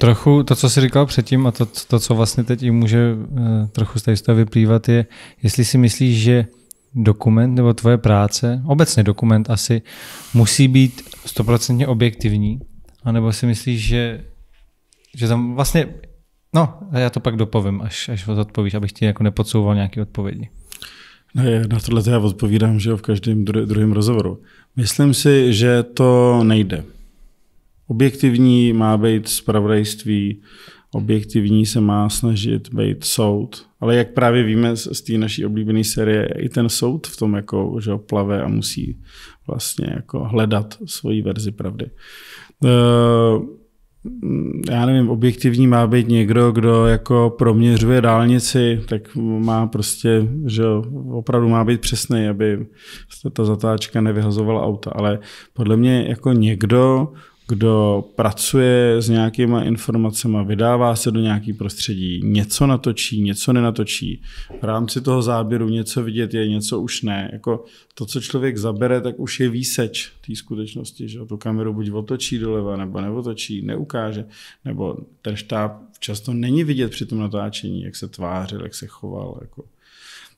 Trochu to, co jsi říkal předtím a to, to co vlastně teď i může eh, trochu z toho vyplývat, je, jestli si myslíš, že dokument nebo tvoje práce, obecně dokument asi, musí být stoprocentně objektivní, anebo si myslíš, že, že tam vlastně, no, já to pak dopovím, až, až odpovíš, abych ti jako nepodsouval nějaké odpovědi. Ne, no, na tohle já odpovídám, že jo, v každém druhém rozhovoru. Myslím si, že to nejde objektivní má být spravodajství, objektivní se má snažit být soud. Ale jak právě víme z, z té naší oblíbené série, i ten soud v tom jako, že plave a musí vlastně jako hledat svoji verzi pravdy. Uh, já nevím, objektivní má být někdo, kdo jako proměřuje dálnici, tak má prostě, že opravdu má být přesný, aby ta zatáčka nevyhazovala auta. Ale podle mě jako někdo, kdo pracuje s nějakýma informacemi, vydává se do nějaký prostředí, něco natočí, něco nenatočí. V rámci toho záběru něco vidět je, něco už ne. Jako to, co člověk zabere, tak už je výseč té skutečnosti, že tu kameru buď otočí doleva, nebo neotočí, neukáže, nebo ten štáb často není vidět při tom natáčení, jak se tvářil, jak se choval. Jako.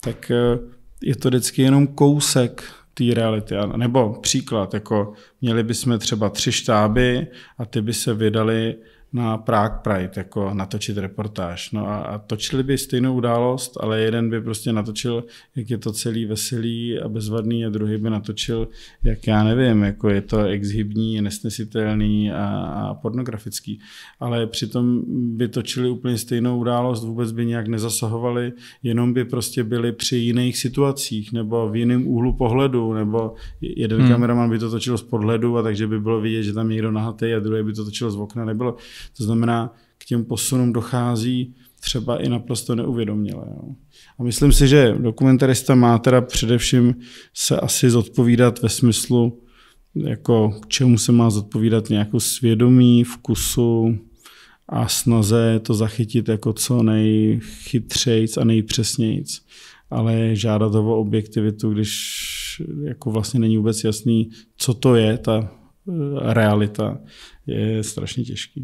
Tak eh, je to vždycky jenom kousek té reality. A nebo příklad, jako měli bychom třeba tři štáby a ty by se vydali na Prague Pride, jako natočit reportáž. No a, a točili by stejnou událost, ale jeden by prostě natočil, jak je to celý veselý a bezvadný a druhý by natočil, jak já nevím, jako je to exhibní, nesnesitelný a, a pornografický. Ale přitom by točili úplně stejnou událost, vůbec by nějak nezasahovali, jenom by prostě byli při jiných situacích nebo v jiném úhlu pohledu, nebo jeden hmm. kameraman by to točil z podhledu a takže by bylo vidět, že tam někdo nahatý a druhý by to točil z okna. Nebylo to znamená, k těm posunům dochází třeba i naprosto neuvědomělé. A myslím si, že dokumentarista má teda především se asi zodpovídat ve smyslu, jako k čemu se má zodpovídat nějakou svědomí, vkusu a snaze to zachytit jako co nejchytřejc a nejpřesnějc. Ale žádat o objektivitu, když jako vlastně není vůbec jasný, co to je ta e, realita, je strašně těžký.